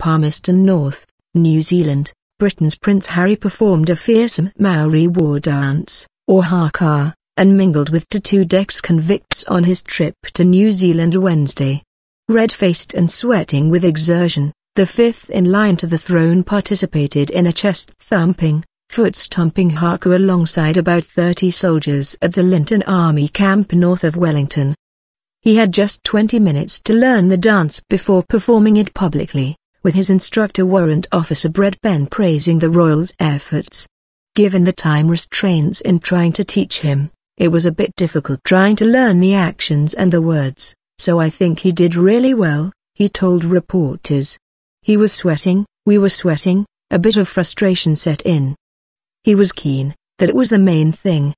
Palmerston North, New Zealand, Britain's Prince Harry performed a fearsome Maori war dance, or haka, and mingled with tattooed ex-convicts on his trip to New Zealand Wednesday. Red-faced and sweating with exertion, the fifth in line to the throne participated in a chest-thumping, foot-stomping haka alongside about 30 soldiers at the Linton Army Camp north of Wellington. He had just 20 minutes to learn the dance before performing it publicly with his instructor Warrant Officer Brett Ben praising the Royals' efforts. Given the time restraints in trying to teach him, it was a bit difficult trying to learn the actions and the words, so I think he did really well, he told reporters. He was sweating, we were sweating, a bit of frustration set in. He was keen, that it was the main thing,